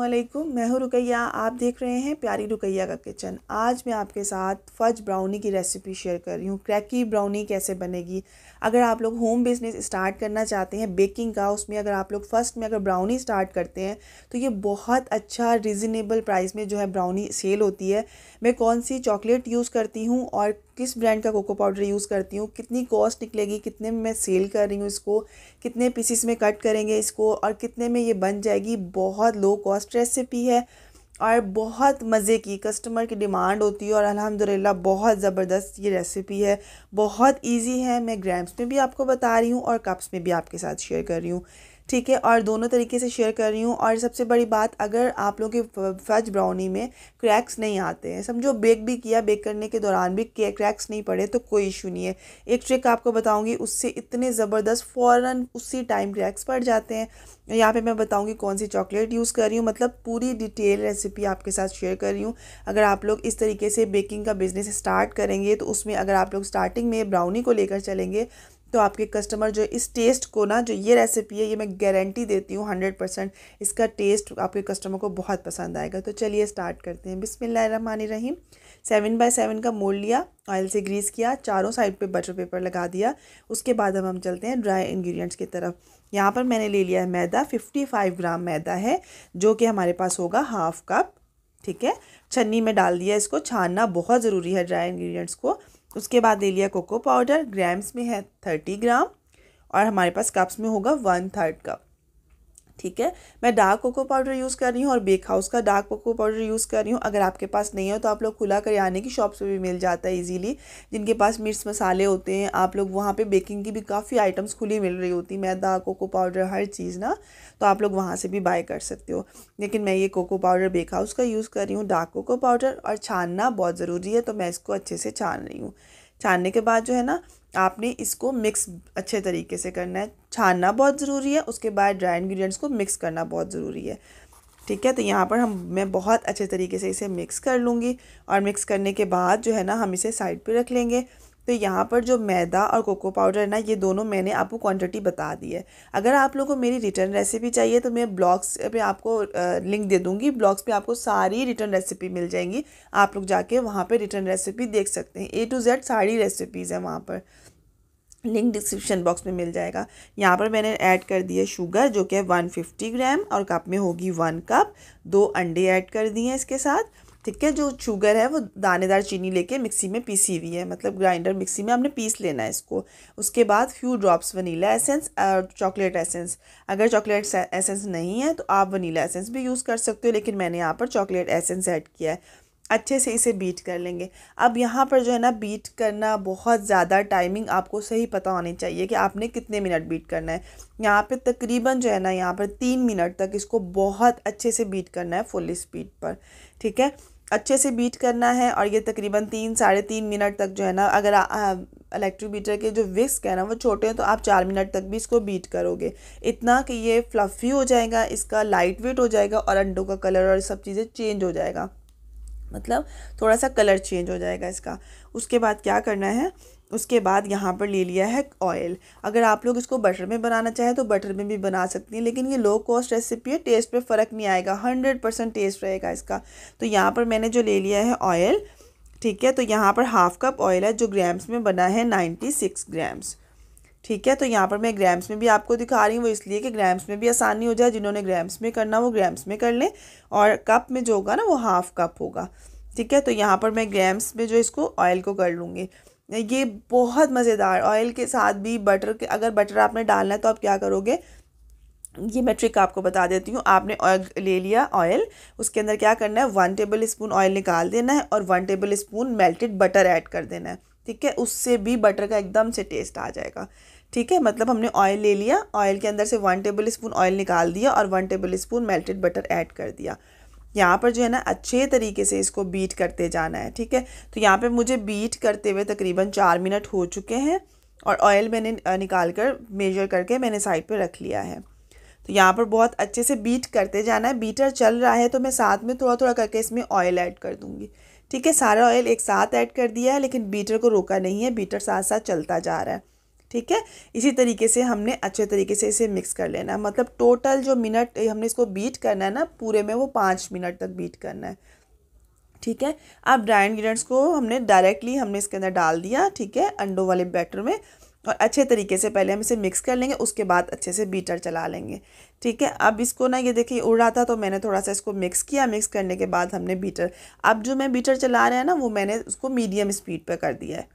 अल्लाम मैं हूँ रुकैया आप देख रहे हैं प्यारी रुकैया का किचन आज मैं आपके साथ फज ब्राउनी की रेसिपी शेयर कर रही हूँ क्रैकी ब्राउनी कैसे बनेगी अगर आप लोग होम बिज़नेस स्टार्ट करना चाहते हैं बेकिंग का उसमें अगर आप लोग फ़र्स्ट में अगर ब्राउनी स्टार्ट करते हैं तो ये बहुत अच्छा रिजनेबल प्राइस में जो है ब्राउनी सेल होती है मैं कौन सी चॉकलेट यूज़ करती हूँ और किस ब्रांड का कोको पाउडर यूज़ करती हूँ कितनी कॉस्ट निकलेगी कितने में मैं सेल कर रही हूँ इसको कितने पीसीस में कट करेंगे इसको और कितने में ये बन जाएगी बहुत लो कॉस्ट रेसिपी है और बहुत मज़े की कस्टमर की डिमांड होती है और अल्हम्दुलिल्लाह बहुत ज़बरदस्त ये रेसिपी है बहुत इजी है मैं ग्राम्स में भी आपको बता रही हूँ और कप्स में भी आपके साथ शेयर कर रही हूँ ठीक है और दोनों तरीके से शेयर कर रही हूँ और सबसे बड़ी बात अगर आप लोग के फज ब्राउनी में क्रैक्स नहीं आते हैं समझो बेक भी किया बेक करने के दौरान भी क्रैक्स नहीं पड़े तो कोई इशू नहीं है एक ट्रिक आपको बताऊँगी उससे इतने ज़बरदस्त फ़ौर उसी टाइम क्रैक्स पड़ जाते हैं यहाँ पे मैं बताऊँगी कौन सी चॉकलेट यूज़ कर रही हूँ मतलब पूरी डिटेल रेसिपी आपके साथ शेयर कर रही हूँ अगर आप लोग इस तरीके से बेकिंग का बिज़नेस स्टार्ट करेंगे तो उसमें अगर आप लोग स्टार्टिंग में ब्राउनी को लेकर चलेंगे तो आपके कस्टमर जो इस टेस्ट को ना जो ये रेसिपी है ये मैं गारंटी देती हूँ हंड्रेड परसेंट इसका टेस्ट आपके कस्टमर को बहुत पसंद आएगा तो चलिए स्टार्ट करते हैं रहीम सेवन बाय सेवन का मोल लिया ऑयल से ग्रीस किया चारों साइड पे बटर पेपर लगा दिया उसके बाद अब हम चलते हैं ड्राई इन्ग्रीडियंट्स की तरफ यहाँ पर मैंने ले लिया है मैदा फिफ्टी फाइव ग्राम मैदा है जो कि हमारे पास होगा हाफ कप ठीक है छन्नी में डाल दिया इसको छानना बहुत ज़रूरी है ड्राई इन्ग्रीडियंट्स को उसके बाद ले लिया कोको पाउडर ग्राम्स में है थर्टी ग्राम और हमारे पास कप्स में होगा वन थर्ड कप ठीक है मैं डार्क कोको पाउडर यूज़ कर रही हूँ और बेक हाउस का डार्क कोको पाउडर यूज़ कर रही हूँ अगर आपके पास नहीं हो तो आप लोग खुला करियाने की शॉप पर भी मिल जाता है ईजीली जिनके पास मिर्च मसाले होते हैं आप लोग वहाँ पर बेकिंग की भी काफ़ी आइटम्स खुली मिल रही होती मैदा कोको पाउडर हर चीज़ ना तो आप लोग वहाँ से भी बाय कर सकते हो लेकिन मैं ये कोको पाउडर बेक हाउस का यूज़ कर रही हूँ डार्क कोको पाउडर और छानना बहुत ज़रूरी है तो मैं इसको अच्छे से छान रही हूँ छानने के बाद जो है ना आपने इसको मिक्स अच्छे तरीके से करना है छानना बहुत ज़रूरी है उसके बाद ड्राई इन्ग्रीडियंट्स को मिक्स करना बहुत ज़रूरी है ठीक है तो यहाँ पर हम मैं बहुत अच्छे तरीके से इसे मिक्स कर लूँगी और मिक्स करने के बाद जो है ना हम इसे साइड पे रख लेंगे तो यहाँ पर जो मैदा और कोको पाउडर है ना ये दोनों मैंने आपको क्वांटिटी बता दी है अगर आप लोगों को मेरी रिटर्न रेसिपी चाहिए तो मैं ब्लॉग्स पे आपको लिंक दे दूँगी ब्लॉग्स पे आपको सारी रिटर्न रेसिपी मिल जाएंगी आप लोग जाके वहाँ पे रिटर्न रेसिपी देख सकते हैं ए टू जेड सारी रेसिपीज़ हैं वहाँ पर लिंक डिस्क्रिप्शन बॉक्स में मिल जाएगा यहाँ पर मैंने ऐड कर दिया शुगर जो कि है 150 ग्राम और कप में होगी वन कप दो अंडे ऐड कर दिए हैं इसके साथ ठीक है जो शुगर है वो दानेदार चीनी लेके मिक्सी में पीसी हुई है मतलब ग्राइंडर मिक्सी में हमने पीस लेना है इसको उसके बाद फ्यू ड्रॉप्स वनीला एसेंस और चॉकलेट एसेंस अगर चॉकलेट एसेंस नहीं है तो आप वनीला एसेंस भी यूज़ कर सकते हो लेकिन मैंने यहाँ पर चॉकलेट एसेंस ऐड किया है अच्छे से इसे बीट कर लेंगे अब यहाँ पर जो है ना बीट करना बहुत ज़्यादा टाइमिंग आपको सही पता होनी चाहिए कि आपने कितने मिनट बीट करना है यहाँ पे तकरीबन जो है ना यहाँ पर तीन मिनट तक इसको बहुत अच्छे से बीट करना है फुल स्पीड पर ठीक है अच्छे से बीट करना है और ये तकरीबन तीन साढ़े तीन मिनट तक जो है ना अगर इलेक्ट्रिक बीटर के जो विस्क है ना वो छोटे हैं तो आप चार मिनट तक भी इसको बीट करोगे इतना कि ये फ्लफ़ी हो जाएगा इसका लाइट वेट हो जाएगा और अंडों का कलर और सब चीज़ें चेंज हो जाएगा मतलब थोड़ा सा कलर चेंज हो जाएगा इसका उसके बाद क्या करना है उसके बाद यहाँ पर ले लिया है ऑयल अगर आप लोग इसको बटर में बनाना चाहें तो बटर में भी बना सकती हैं लेकिन ये लो कॉस्ट रेसिपी है टेस्ट पे फ़र्क नहीं आएगा हंड्रेड परसेंट टेस्ट रहेगा इसका तो यहाँ पर मैंने जो ले लिया है ऑयल ठीक है तो यहाँ पर हाफ कप ऑयल है जो ग्राम्स में बना है नाइन्टी सिक्स ग्राम्स ठीक है तो यहाँ पर मैं ग्राम्स में भी आपको दिखा रही हूँ वो इसलिए कि ग्राम्स में भी आसानी हो जाए जिन्होंने ग्राम्स में करना वो ग्राम्स में कर लें और कप में जो होगा ना वो हाफ़ कप होगा ठीक है तो यहाँ पर मैं ग्राम्स में जो इसको ऑयल को कर लूँगी ये बहुत मज़ेदार ऑयल के साथ भी बटर के अगर बटर आपने डालना है तो आप क्या करोगे ये मैं ट्रिक आपको बता देती हूँ आपने ले लिया ऑयल उसके अंदर क्या करना है वन टेबल स्पून ऑयल निकाल देना है और one tablespoon melted butter add कर देना है ठीक है उससे भी बटर का एकदम से टेस्ट आ जाएगा ठीक है मतलब हमने ऑयल ले लिया ऑयल के अंदर से वन टेबल स्पून ऑयल निकाल दिया और one tablespoon melted butter add कर दिया यहाँ पर जो है ना अच्छे तरीके से इसको बीट करते जाना है ठीक है तो यहाँ पे मुझे बीट करते हुए तकरीबन चार मिनट हो चुके हैं और ऑयल मैंने निकाल कर मेजर करके मैंने साइड पर रख लिया है तो यहाँ पर बहुत अच्छे से बीट करते जाना है बीटर चल रहा है तो मैं साथ में थोड़ा थोड़ा करके इसमें ऑयल ऐड कर दूँगी ठीक है सारा ऑयल एक साथ ऐड कर दिया है लेकिन बीटर को रोका नहीं है बीटर साथ साथ चलता जा रहा है ठीक है इसी तरीके से हमने अच्छे तरीके से इसे मिक्स कर लेना है मतलब टोटल जो मिनट हमने इसको बीट करना है ना पूरे में वो पाँच मिनट तक बीट करना है ठीक है अब ड्राई इन्ग्रीडियंट्स को हमने डायरेक्टली हमने इसके अंदर डाल दिया ठीक है अंडों वाले बैटर में और अच्छे तरीके से पहले हम इसे मिक्स कर लेंगे उसके बाद अच्छे से बीटर चला लेंगे ठीक है अब इसको ना ये देखिए उड़ रहा था तो मैंने थोड़ा सा इसको मिक्स किया मिक्स करने के बाद हमने बीटर अब जो मैं बीटर चला रहा है ना वो मैंने उसको मीडियम स्पीड पर कर दिया है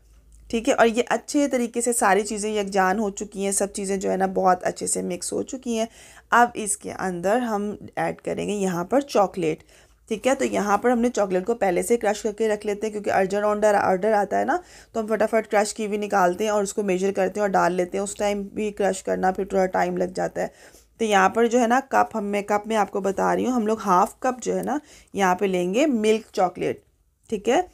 ठीक है और ये अच्छे तरीके से सारी चीज़ें यकजान हो चुकी हैं सब चीज़ें जो है ना बहुत अच्छे से मिक्स हो चुकी हैं अब इसके अंदर हम ऐड करेंगे यहाँ पर चॉकलेट ठीक है तो यहाँ पर हमने चॉकलेट को पहले से क्रश करके रख लेते हैं क्योंकि अर्जेंट ऑर्डर ऑर्डर आता है ना तो हम फटाफट क्रश की भी निकालते हैं और उसको मेजर करते हैं और डाल लेते हैं उस टाइम भी क्रश करना फिर थोड़ा टाइम लग जाता है तो यहाँ पर जो है ना कप हम मैं कप में आपको बता रही हूँ हम लोग हाफ़ कप जो है ना यहाँ पर लेंगे मिल्क चॉकलेट ठीक है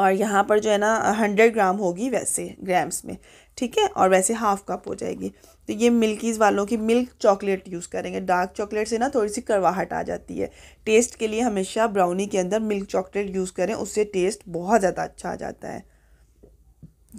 और यहाँ पर जो है ना हंड्रेड ग्राम होगी वैसे ग्राम्स में ठीक है और वैसे हाफ कप हो जाएगी तो ये मिल्कीज़ वालों की मिल्क चॉकलेट यूज़ करेंगे डार्क चॉकलेट से ना थोड़ी सी करवाहट आ जाती है टेस्ट के लिए हमेशा ब्राउनी के अंदर मिल्क चॉकलेट यूज़ करें उससे टेस्ट बहुत ज़्यादा अच्छा आ जाता है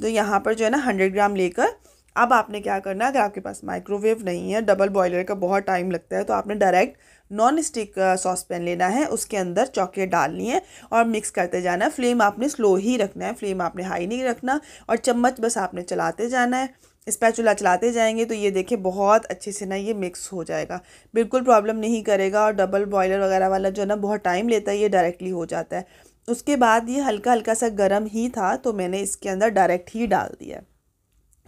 तो यहाँ पर जो है ना हंड्रेड ग्राम लेकर अब आपने क्या करना है अगर आपके पास माइक्रोवेव नहीं है डबल बॉयलर का बहुत टाइम लगता है तो आपने direct non stick saucepan लेना है उसके अंदर चॉकलेट डालनी है और मिक्स करते जाना है फ्लेम आपने स्लो ही रखना है फ्लेम आपने हाई नहीं रखना और चम्मच बस आपने चलाते जाना है स्पैचुला चलाते जाएंगे तो ये देखिए बहुत अच्छे से ना ये मिक्स हो जाएगा बिल्कुल प्रॉब्लम नहीं करेगा और डबल बॉयलर वगैरह वाला जो है ना बहुत टाइम लेता है ये डायरेक्टली हो जाता है उसके बाद ये हल्का हल्का सा गर्म ही था तो मैंने इसके अंदर डायरेक्ट ही डाल दिया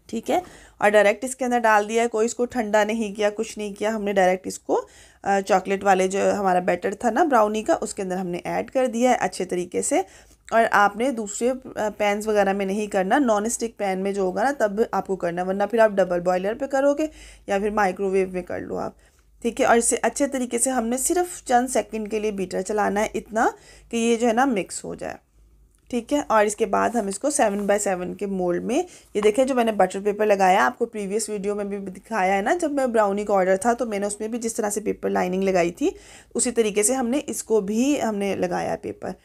ठीक है और डायरेक्ट इसके अंदर डाल दिया है कोई इसको ठंडा नहीं किया कुछ नहीं किया हमने डायरेक्ट इसको चॉकलेट वाले जो हमारा बैटर था ना ब्राउनी का उसके अंदर हमने ऐड कर दिया है अच्छे तरीके से और आपने दूसरे पैनस वगैरह में नहीं करना नॉन स्टिक पैन में जो होगा ना तब आपको करना वरना फिर आप डबल बॉयलर पे करोगे या फिर माइक्रोवेव में कर लो आप ठीक है और इसे अच्छे तरीके से हमने सिर्फ चंद सेकंड के लिए बीटर चलाना है इतना कि ये जो है ना मिक्स हो जाए ठीक है और इसके बाद हम इसको सेवन बाय सेवन के मोल्ड में ये देखें जो मैंने बटर पेपर लगाया आपको प्रीवियस वीडियो में भी दिखाया है ना जब मैं ब्राउनी का ऑर्डर था तो मैंने उसमें भी जिस तरह से पेपर लाइनिंग लगाई थी उसी तरीके से हमने इसको भी हमने लगाया पेपर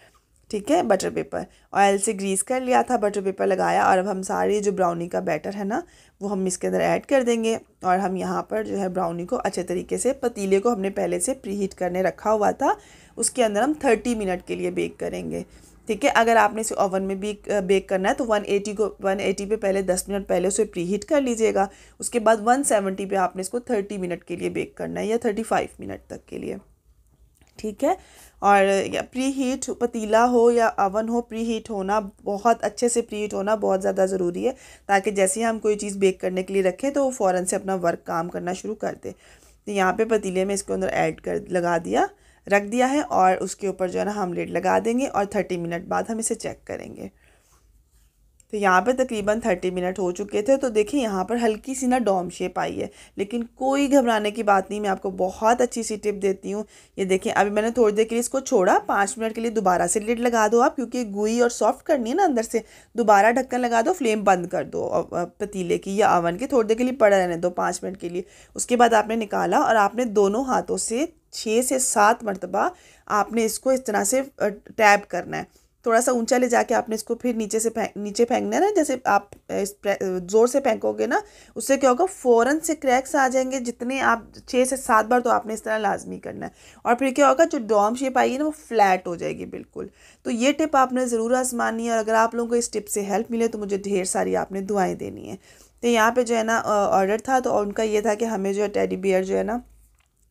ठीक है बटर पेपर ऑयल से ग्रीस कर लिया था बटर पेपर लगाया और अब हम सारे जो ब्राउनी का बैटर है ना वो हम इसके अंदर ऐड कर देंगे और हम यहाँ पर जो है ब्राउनी को अच्छे तरीके से पतीले को हमने पहले से प्री हीट करने रखा हुआ था उसके अंदर हम थर्टी मिनट के लिए बेक करेंगे ठीक है अगर आपने इसे ओवन में भी बेक करना है तो 180 को 180 पे पहले 10 मिनट पहले उसे प्री हीट कर लीजिएगा उसके बाद 170 पे आपने इसको 30 मिनट के लिए बेक करना है या 35 मिनट तक के लिए ठीक है और या प्री हीट पतीला हो या अवन हो प्री हीट होना बहुत अच्छे से प्री हीट होना बहुत ज़्यादा ज़रूरी है ताकि जैसे ही हम कोई चीज़ बेक करने के लिए रखें तो फ़ौरन से अपना वर्क काम करना शुरू कर दे तो यहाँ पे पतीले में इसके अंदर ऐड कर लगा दिया रख दिया है और उसके ऊपर जो है ना हम लेड लगा देंगे और थर्टी मिनट बाद हम इसे चेक करेंगे तो यहाँ पे तकरीबन थर्टी मिनट हो चुके थे तो देखिए यहाँ पर हल्की सी ना डॉम शेप आई है लेकिन कोई घबराने की बात नहीं मैं आपको बहुत अच्छी सी टिप देती हूँ ये देखें अभी मैंने थोड़ी देर के लिए इसको छोड़ा पाँच मिनट के लिए दोबारा से लिड लगा दो आप क्योंकि गुई और सॉफ्ट करनी है ना अंदर से दोबारा ढक्कन लगा दो फ्लेम बंद कर दो पतीले की या अवन की थोड़ी देर के लिए पड़ा रहने दो पाँच मिनट के लिए उसके बाद आपने निकाला और आपने दोनों हाथों से छः से सात मरतबा आपने इसको इस तरह से टैब करना है थोड़ा सा ऊंचा ले जाके आपने इसको फिर नीचे से फेंक नीचे फेंकना है ना जैसे आप ज़ोर से फेंकोगे ना उससे क्या होगा फ़ौरन से क्रैक्स आ जाएंगे जितने आप छः से सात बार तो आपने इस तरह लाजमी करना है और फिर क्या होगा जो डॉम शेप आई है ना वो फ्लैट हो जाएगी बिल्कुल तो ये टिप आपने ज़रूर आजमानी है और अगर आप लोगों को इस टिप से हेल्प मिले तो मुझे ढेर सारी आपने दुआएँ देनी है तो यहाँ पर जो है ना ऑर्डर था तो उनका ये था कि हमें जो है टेडी बियर जो है ना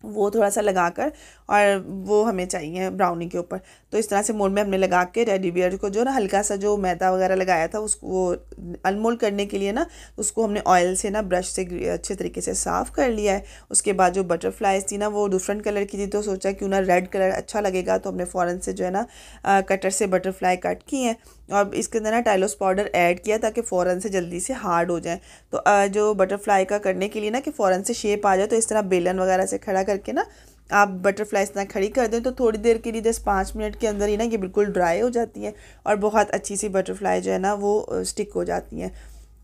वो थोड़ा सा लगा कर और वो हमें चाहिए ब्राउनी के ऊपर तो इस तरह से मोल्ड में हमने लगा के रेडी बियर को जो ना हल्का सा जो मैदा वगैरह लगाया था उसको वो अनमोल्ड करने के लिए ना उसको हमने ऑयल से ना ब्रश से अच्छे तरीके से साफ़ कर लिया है उसके बाद जो बटरफ्लाइज थी ना वो डिफरेंट कलर की थी तो सोचा क्यों ना रेड कलर अच्छा लगेगा तो हमने फ़ौरन से जो है ना कटर से बटरफ्लाई कट की हैं और इसके अंदर ना टाइलोस पाउडर ऐड किया ताकि फ़ौरन से जल्दी से हार्ड हो जाए तो जो बटरफ्लाई का करने के लिए ना कि फ़ौरन से शेप आ जाए तो इस तरह बेलन वगैरह से खड़ा करके ना आप बटरफ्लाई इतना खड़ी कर दें तो थोड़ी देर के लिए दस पाँच मिनट के अंदर ही ना ये बिल्कुल ड्राई हो जाती है और बहुत अच्छी सी बटरफ्लाई जो है ना वो स्टिक हो जाती हैं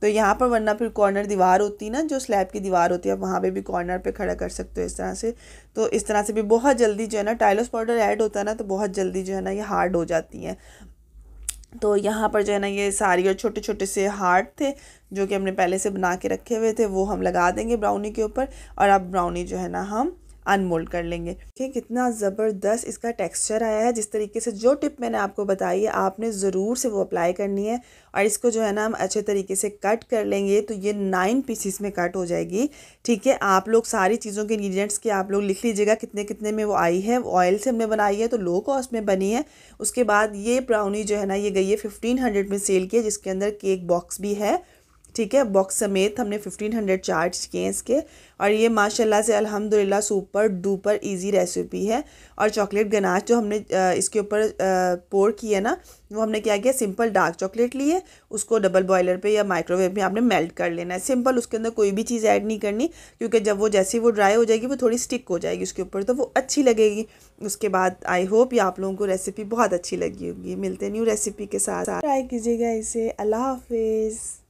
तो यहाँ पर वरना फिर कॉर्नर दीवार होती है ना जो स्लैब की दीवार होती है आप वहाँ पे भी कॉर्नर पे खड़ा कर सकते हो इस तरह से तो इस तरह से भी बहुत जल्दी जो है ना टाइलोस पाउडर ऐड होता है ना तो बहुत जल्दी जो है ना ये हार्ड हो जाती हैं तो यहाँ पर जो है ना ये सारी और छोटे छोटे से हार्ट थे जो कि हमने पहले से बना के रखे हुए थे वो हम लगा देंगे ब्राउनी के ऊपर और अब ब्राउनी जो है ना हम अनमोल्ड कर लेंगे देखिए कितना ज़बरदस्त इसका टेक्सचर आया है जिस तरीके से जो टिप मैंने आपको बताई है आपने ज़रूर से वो अप्लाई करनी है और इसको जो है ना हम अच्छे तरीके से कट कर लेंगे तो ये नाइन पीसीस में कट हो जाएगी ठीक है आप लोग सारी चीज़ों के इंग्रीडियंट्स की आप लोग लिख लीजिएगा कितने कितने में वो आई है ऑयल से हमने बनाई है तो लो कॉस्ट में बनी है उसके बाद ये ब्राउनी जो है ना ये गई है फिफ्टीन हंड्रेड में सेल की है जिसके अंदर केक बॉक्स भी है ठीक है बॉक्स समेत हमने फिफ्टीन हंड्रेड चार्ज किए हैं इसके और ये माशाल्लाह से अल्हम्दुलिल्लाह सुपर डुपर इजी रेसिपी है और चॉकलेट गनाश जो हमने इसके ऊपर पोर किया ना वो हमने क्या किया सिंपल डार्क चॉकलेट लिए उसको डबल बॉयलर पे या माइक्रोवेव में आपने मेल्ट कर लेना है सिंपल उसके अंदर कोई भी चीज़ ऐड नहीं करनी क्योंकि जब वो जैसे वो ड्राई हो जाएगी वो थोड़ी स्टिक हो जाएगी उसके ऊपर तो वो अच्छी लगेगी उसके बाद आई होप ये आप लोगों को रेसिपी बहुत अच्छी लगी होगी मिलते न्यू रेसिपी के साथ ट्राई कीजिएगा इसे अल्लाह हाफिज़